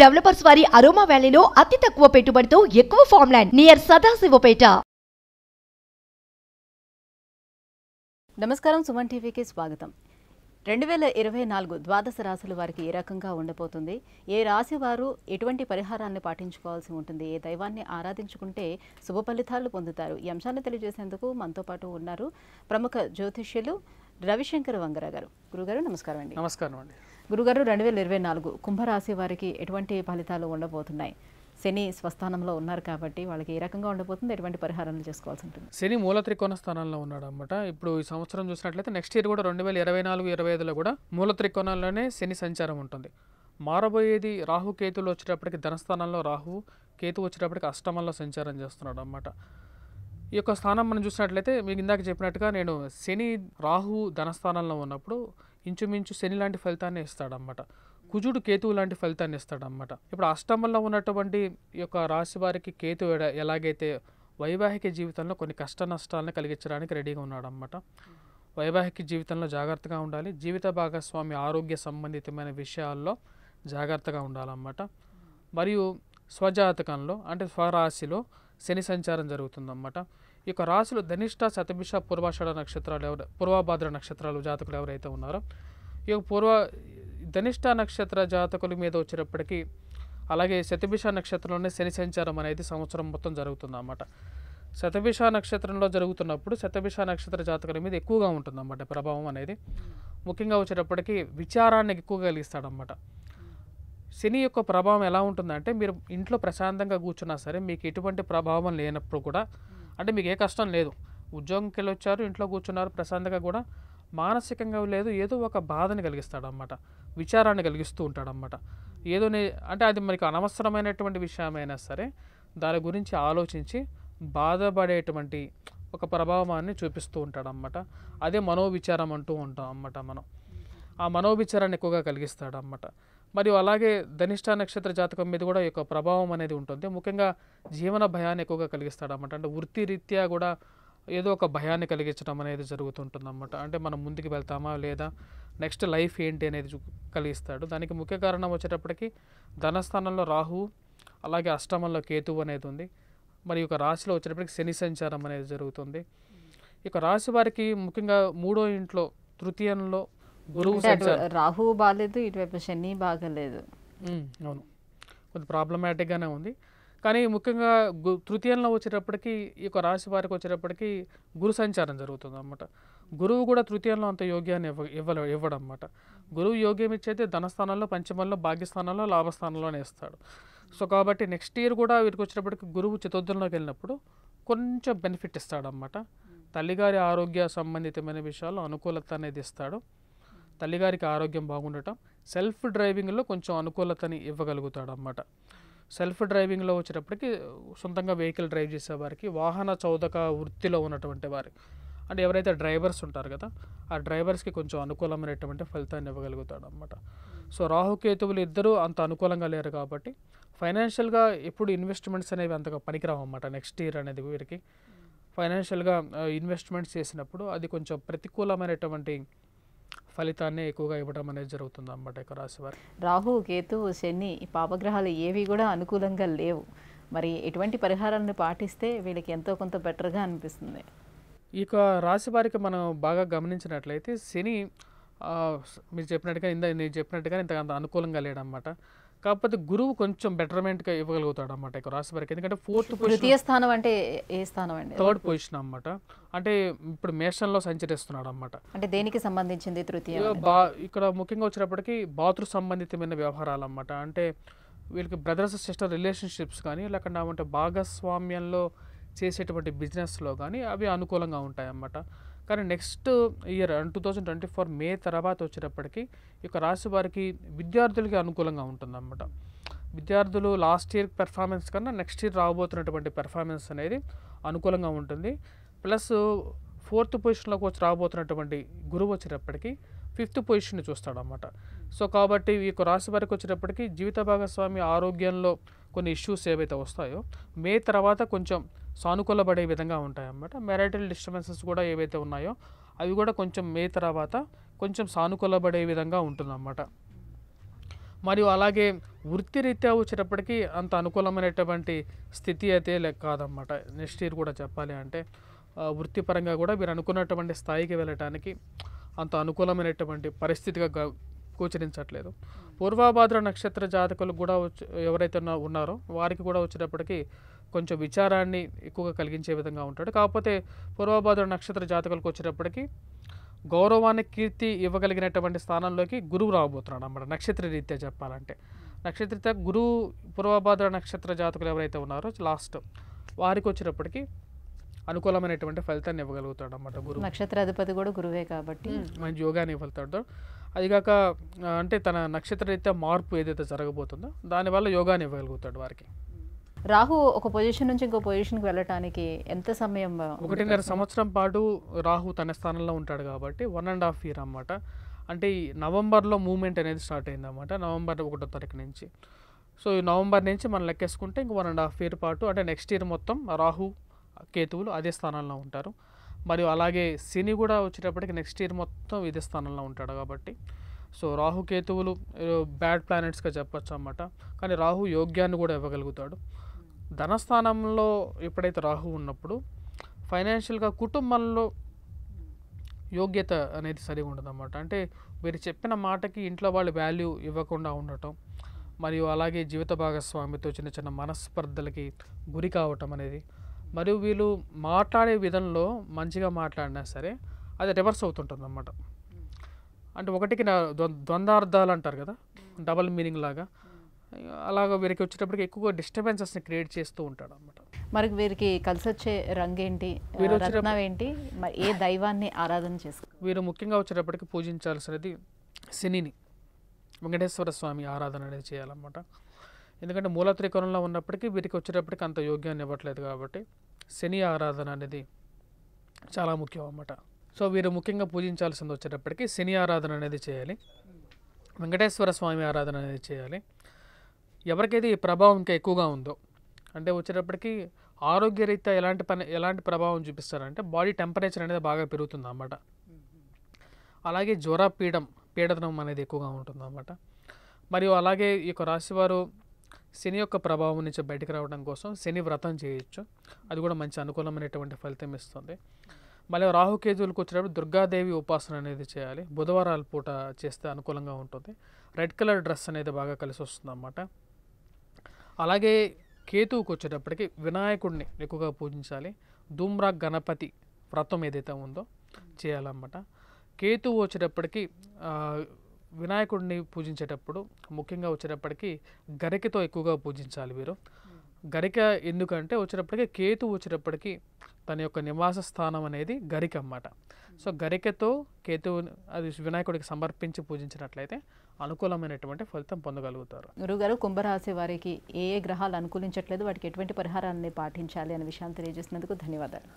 developers వారి aroma వ్యాలీలో అతి తక్కువ పెట్టుబడితో ఎక్కువ ల్యాండ్ నియర్ సదాశివపేట నమస్కారం సుమన్ టీవీకి స్వాగతం రెండు వేల ఇరవై నాలుగు ద్వాదశ రాశుల వారికి ఏ రకంగా ఉండబోతుంది ఏ రాశి వారు ఎటువంటి పరిహారాన్ని పాటించుకోవాల్సి ఉంటుంది ఏ దైవాన్ని ఆరాధించుకుంటే శుభ ఫలితాలు పొందుతారు ఈ అంశాన్ని తెలియజేసేందుకు మనతో పాటు ఉన్నారు ప్రముఖ జ్యోతిష్యులు రవిశంకర్ వంగరా గారు గురుగారు నమస్కారం అండి నమస్కారం అండి గురుగారు రెండు వేల ఇరవై నాలుగు కుంభరాశి వారికి ఎటువంటి ఫలితాలు ఉండబోతున్నాయి శని స్వస్థానంలో ఉన్నారు కాబట్టి వాళ్ళకి ఏ రకంగా ఉండబోతుంది ఎటువంటి పరిహారాలు చేసుకోవాల్సి ఉంటుంది శని మూల త్రికోణ స్థానంలో ఉన్నాడు అనమాట ఇప్పుడు ఈ సంవత్సరం చూసినట్లయితే నెక్స్ట్ ఇయర్ కూడా రెండు వేల ఇరవై నాలుగు ఇరవై ఐదులో కూడా మూల త్రికోణంలోనే శని సంచారం ఉంటుంది మారబోయేది రాహు కేతులు వచ్చేటప్పటికి ధనస్థానంలో రాహు కేతు వచ్చేటప్పటికి అష్టమంలో సంచారం చేస్తున్నాడు అనమాట ఈ యొక్క స్థానం మనం చూసినట్లయితే మీకు ఇందాక చెప్పినట్టుగా నేను శని రాహు ధనస్థానంలో ఉన్నప్పుడు ఇంచుమించు శని లాంటి ఫలితాన్ని ఇస్తాడనమాట కుజుడు కేతువు లాంటి ఫలితాన్ని ఇస్తాడనమాట ఇప్పుడు అష్టమంలో ఉన్నటువంటి యొక్క రాశి వారికి కేతు ఎలాగైతే వైవాహిక జీవితంలో కొన్ని కష్ట నష్టాలను కలిగించడానికి రెడీగా ఉన్నాడనమాట వైవాహిక జీవితంలో జాగ్రత్తగా ఉండాలి జీవిత భాగస్వామి ఆరోగ్య సంబంధితమైన విషయాల్లో జాగ్రత్తగా ఉండాలన్నమాట మరియు స్వజాతకంలో అంటే స్వరాశిలో శని సంచారం జరుగుతుందన్నమాట ఈ యొక్క రాశులు ధనిష్ట శతభిష పూర్వాషాఢ నక్షత్రాలు ఎవరు పూర్వభాద్ర నక్షత్రాలు జాతకులు ఎవరైతే ఉన్నారో ఈ యొక్క పూర్వ ధనిష్ట నక్షత్ర జాతకుల మీద వచ్చినప్పటికీ అలాగే శతభిష నక్షత్రంలోనే శని సంచారం అనేది సంవత్సరం మొత్తం జరుగుతుందన్నమాట శతభిష నక్షత్రంలో జరుగుతున్నప్పుడు శతభిష నక్షత్ర జాతకుల మీద ఎక్కువగా ఉంటుందన్నమాట ప్రభావం అనేది ముఖ్యంగా వచ్చేటప్పటికీ విచారాన్ని ఎక్కువగా కలిగిస్తాడనమాట శని యొక్క ప్రభావం ఎలా ఉంటుందంటే మీరు ఇంట్లో ప్రశాంతంగా కూర్చున్నా సరే మీకు ఎటువంటి ప్రభావం లేనప్పుడు కూడా అంటే మీకు ఏ కష్టం లేదు ఉద్యోగంకి వచ్చారు ఇంట్లో కూర్చున్నారు ప్రశాంతంగా కూడా మానసికంగా లేదు ఏదో ఒక బాధని కలిగిస్తాడనమాట విచారాన్ని కలిగిస్తూ ఉంటాడనమాట ఏదో అంటే అది మనకి అనవసరమైనటువంటి విషయమైనా సరే దాని గురించి ఆలోచించి బాధపడేటువంటి ఒక ప్రభావాన్ని చూపిస్తూ ఉంటాడనమాట అదే మనోవిచారం అంటూ ఉంటాం అన్నమాట మనం ఆ మనోవిచారాన్ని ఎక్కువగా కలిగిస్తాడనమాట మరియు అలాగే ధనిష్ట నక్షత్ర జాతకం మీద కూడా ఈ యొక్క ప్రభావం అనేది ఉంటుంది ముఖ్యంగా జీవన భయాన్ని ఎక్కువగా కలిగిస్తాడనమాట అంటే వృత్తి రీత్యా కూడా ఏదో ఒక భయాన్ని కలిగించడం అనేది జరుగుతుంటుంది అనమాట అంటే మనం ముందుకు వెళ్తామా లేదా నెక్స్ట్ లైఫ్ ఏంటి అనేది కలిగిస్తాడు దానికి ముఖ్య కారణం వచ్చేటప్పటికి ధనస్థానంలో రాహు అలాగే అష్టమంలో కేతువు అనేది ఉంది మరి ఒక రాశిలో వచ్చేటప్పటికి శని సంచారం అనేది జరుగుతుంది ఇక రాశి వారికి ముఖ్యంగా మూడో ఇంట్లో తృతీయంలో గురువు రాహు బాగాలేదు ఇటువైపు శని బాగలేదు అవును కొంత ప్రాబ్లమాటిక్గానే ఉంది కానీ ముఖ్యంగా తృతీయంలో వచ్చేటప్పటికి ఈ యొక్క రాశి వారికి వచ్చేటప్పటికి గురు సంచారం జరుగుతుంది అనమాట గురువు కూడా తృతీయంలో అంత యోగ్యాన్ని ఇవ్వ ఇవ్వలే ఇవ్వడం అనమాట గురువు యోగ్యం ఇచ్చేది ధనస్థానంలో పంచమంలో భాగ్యస్థానంలో లాభస్థానంలోనే ఇస్తాడు సో కాబట్టి నెక్స్ట్ ఇయర్ కూడా వీరికి వచ్చేటప్పటికి గురువు చతుర్థంలోకి వెళ్ళినప్పుడు కొంచెం బెనిఫిట్ ఇస్తాడు అనమాట తల్లిగారి ఆరోగ్య సంబంధితమైన విషయాల్లో అనుకూలత అనేది ఇస్తాడు తల్లిగారికి ఆరోగ్యం బాగుండటం సెల్ఫ్ డ్రైవింగ్లో కొంచెం అనుకూలతని ఇవ్వగలుగుతాడనమాట సెల్ఫ్ డ్రైవింగ్లో వచ్చేటప్పటికి సొంతంగా వెహికల్ డ్రైవ్ చేసేవారికి వాహన చౌదక వృత్తిలో ఉన్నటువంటి వారి అంటే ఎవరైతే డ్రైవర్స్ ఉంటారు కదా ఆ డ్రైవర్స్కి కొంచెం అనుకూలమైనటువంటి ఫలితాన్ని ఇవ్వగలుగుతాడు అనమాట సో రాహుకేతువులు ఇద్దరూ అంత అనుకూలంగా లేరు కాబట్టి ఫైనాన్షియల్గా ఎప్పుడు ఇన్వెస్ట్మెంట్స్ అనేవి అంతగా పనికిరావు అన్నమాట నెక్స్ట్ ఇయర్ అనేది వీరికి ఫైనాన్షియల్గా ఇన్వెస్ట్మెంట్స్ చేసినప్పుడు అది కొంచెం ప్రతికూలమైనటువంటి ఫలితాన్ని ఎక్కువగా ఇవ్వడం అనేది జరుగుతుంది అన్నమాట ఇక రాశివారు రాహు కేతు శని ఈ పాపగ్రహాలు ఏవి కూడా అనుకూలంగా లేవు మరి ఎటువంటి పరిహారాలను పాటిస్తే వీళ్ళకి ఎంతో కొంత బెటర్గా అనిపిస్తుంది ఇక రాశి వారికి మనం బాగా గమనించినట్లయితే శని మీరు చెప్పినట్టుగా ఇందా నేను చెప్పినట్టుగా ఇంత అనుకూలంగా లేడనమాట కాకపోతే గురువు కొంచెం బెటర్మెంట్గా ఇవ్వగలుగుతాడు అనమాట ఇక రాశి వారికి ఎందుకంటే ఫోర్త్ పొజిషన్ స్థానం అంటే ఏ స్థానం అండి థర్డ్ పొజిషన్ అనమాట అంటే ఇప్పుడు మేషంలో సంచరిస్తున్నాడు అనమాట అంటే దేనికి సంబంధించింది తృతీయ బా ఇక్కడ ముఖ్యంగా వచ్చినప్పటికీ బాతృ సంబంధితమైన వ్యవహారాలు అనమాట అంటే వీళ్ళకి బ్రదర్స్ సిస్టర్ రిలేషన్షిప్స్ కానీ లేకుండా అంటే భాగస్వామ్యంలో చేసేటువంటి బిజినెస్లో కానీ అవి అనుకూలంగా ఉంటాయన్నమాట కానీ next year two thousand twenty four May తర్వాత వచ్చేటప్పటికి ఈ యొక్క రాశి వారికి విద్యార్థులకి అనుకూలంగా ఉంటుందన్నమాట విద్యార్థులు లాస్ట్ ఇయర్ పెర్ఫార్మెన్స్ కన్నా నెక్స్ట్ ఇయర్ రాబోతున్నటువంటి పెర్ఫార్మెన్స్ అనేది అనుకూలంగా ఉంటుంది ప్లస్ ఫోర్త్ పొజిషన్లోకి వచ్చి రాబోతున్నటువంటి గురువు వచ్చేటప్పటికి ఫిఫ్త్ పొజిషన్ చూస్తాడనమాట సో కాబట్టి ఈ యొక్క రాశి వారికి వచ్చేటప్పటికి జీవిత భాగస్వామి ఆరోగ్యంలో కొన్ని ఇష్యూస్ ఏవైతే వస్తాయో మే తర్వాత కొంచెం సానుకూలపడే విధంగా ఉంటాయన్నమాట మ్యారిటల్ డిస్టర్బెన్సెస్ కూడా ఏవైతే ఉన్నాయో అవి కూడా కొంచెం మే తర్వాత కొంచెం సానుకూలపడే విధంగా ఉంటుందన్నమాట మరియు అలాగే వృత్తిరీత్యా వచ్చేటప్పటికీ అంత అనుకూలమైనటువంటి స్థితి అయితే కాదన్నమాట నెక్స్ట్ ఇయర్ కూడా చెప్పాలి అంటే వృత్తిపరంగా కూడా మీరు అనుకున్నటువంటి స్థాయికి వెళ్ళటానికి అంత అనుకూలమైనటువంటి పరిస్థితిగా గోచరించట్లేదు పూర్వాభాద్ర నక్షత్ర జాతకులు కూడా ఎవరైతే ఉన్నారో వారికి కూడా వచ్చేటప్పటికీ కొంచెం విచారాన్ని ఎక్కువగా కలిగించే విధంగా ఉంటాడు కాకపోతే పూర్వభాద్ర నక్షత్ర జాతకాలకు వచ్చేటప్పటికీ గౌరవాన్ని కీర్తి ఇవ్వగలిగినటువంటి స్థానంలోకి గురువు రాబోతున్నాడు అన్నమాట నక్షత్ర రీత్యా చెప్పాలంటే నక్షత్ర గురువు పూర్వభాద్ర నక్షత్ర జాతకులు ఎవరైతే ఉన్నారో లాస్ట్ వారికి వచ్చినప్పటికీ అనుకూలమైనటువంటి ఫలితాన్ని ఇవ్వగలుగుతాడు అన్నమాట గురువు నక్షత్రాధిపతి కూడా గురువే కాబట్టి మంచి యోగాన్ని ఇవ్వగలుగుతాడు అదిగాక అంటే తన నక్షత్ర రీత్యా మార్పు ఏదైతే జరగబోతుందో దానివల్ల యోగాన్ని ఇవ్వగలుగుతాడు వారికి రాహు ఒక పొజిషన్ నుంచి ఇంకో పొజిషన్కి వెళ్ళటానికి ఎంత సమయం ఒకటిన్నర సంవత్సరం పాటు రాహు తన స్థానంలో ఉంటాడు కాబట్టి వన్ అండ్ హాఫ్ ఇయర్ అనమాట అంటే ఈ నవంబర్లో మూమెంట్ అనేది స్టార్ట్ అయింది అనమాట నవంబర్ ఒకటో తారీఖు నుంచి సో ఈ నవంబర్ నుంచి మనం లెక్కేసుకుంటే ఇంక వన్ అండ్ హాఫ్ ఇయర్ పాటు అంటే నెక్స్ట్ ఇయర్ మొత్తం రాహు కేతువులు అదే స్థానంలో ఉంటారు మరియు అలాగే శని కూడా వచ్చేటప్పటికి నెక్స్ట్ ఇయర్ మొత్తం ఇదే స్థానంలో ఉంటాడు కాబట్టి సో రాహు కేతువులు బ్యాడ్ ప్లానెట్స్గా చెప్పచ్చు అనమాట కానీ రాహు యోగ్యాన్ని కూడా ఇవ్వగలుగుతాడు ధనస్థానంలో ఎప్పుడైతే రాహు ఉన్నప్పుడు ఫైనాన్షియల్గా కుటుంబంలో యోగ్యత అనేది సరిగా ఉండదన్నమాట అంటే మీరు చెప్పిన మాటకి ఇంట్లో వాళ్ళు వాల్యూ ఇవ్వకుండా ఉండటం మరియు అలాగే జీవిత భాగస్వామితో చిన్న చిన్న మనస్పర్ధలకి గురి కావటం అనేది మరియు వీళ్ళు మాట్లాడే విధంలో మంచిగా మాట్లాడినా సరే అది రివర్స్ అవుతుంటుంది అన్నమాట అంటే ఒకటికి నా ద్వంద్వార్థాలు అంటారు కదా డబల్ మీనింగ్ లాగా అలాగ వీరికి వచ్చేటప్పటికి ఎక్కువ డిస్టర్బెన్సెస్ని క్రియేట్ చేస్తూ ఉంటాడు అనమాట మరి వీరికి కలిసి వచ్చే రంగు ఏంటి మరి ఏ దైవాన్ని ఆరాధన చేస్తారు వీరు ముఖ్యంగా వచ్చేటప్పటికి పూజించాల్సినది శనిని వెంకటేశ్వర స్వామి ఆరాధన అనేది చేయాలన్నమాట ఎందుకంటే మూల త్రికోణంలో ఉన్నప్పటికీ వీరికి వచ్చేటప్పటికి అంత యోగ్యాన్ని ఇవ్వట్లేదు కాబట్టి శని ఆరాధన అనేది చాలా ముఖ్యం అన్నమాట సో వీరు ముఖ్యంగా పూజించాల్సింది వచ్చేటప్పటికి శని ఆరాధన అనేది చేయాలి వెంకటేశ్వర స్వామి ఆరాధన అనేది చేయాలి ఎవరికైతే ఈ ప్రభావం ఇంకా ఎక్కువగా ఉందో అంటే వచ్చేటప్పటికి ఆరోగ్యరీత్యా ఎలాంటి పని ఎలాంటి ప్రభావం చూపిస్తారంటే బాడీ టెంపరేచర్ అనేది బాగా పెరుగుతుంది అన్నమాట అలాగే జ్వర పీడం పీడనం అనేది ఎక్కువగా ఉంటుంది అన్నమాట మరియు అలాగే ఈ యొక్క రాశివారు శని యొక్క ప్రభావం నుంచి బయటకు రావడం కోసం శని వ్రతం చేయొచ్చు అది కూడా మంచి అనుకూలమైనటువంటి ఫలితం ఇస్తుంది మళ్ళీ రాహుకేతువులకు వచ్చేటప్పుడు దుర్గాదేవి ఉపాసన అనేది చేయాలి బుధవారాల పూట చేస్తే అనుకూలంగా ఉంటుంది రెడ్ కలర్ డ్రెస్ అనేది బాగా కలిసి వస్తుంది అన్నమాట అలాగే కేతువుకు వచ్చేటప్పటికి వినాయకుడిని ఎక్కువగా పూజించాలి ధూమ్రా గణపతి వ్రతం ఏదైతే ఉందో చేయాలన్నమాట కేతువు వచ్చేటప్పటికి వినాయకుడిని పూజించేటప్పుడు ముఖ్యంగా వచ్చేటప్పటికి గరికతో ఎక్కువగా పూజించాలి వీరు గరిక ఎందుకంటే వచ్చేటప్పటికి కేతు వచ్చేటప్పటికి తన యొక్క నివాస స్థానం అనేది గరిక అన్నమాట సో గరికతో కేతు అది వినాయకుడికి సమర్పించి పూజించినట్లయితే అనుకూలమైనటువంటి ఫలితం పొందగలుగుతారు గురుగారు కుంభరాశి వారికి ఏ ఏ గ్రహాలు అనుకూలించట్లేదు వాటికి ఎటువంటి పరిహారాన్ని పాటించాలి అనే విషయాన్ని తెలియజేసినందుకు ధన్యవాదాలు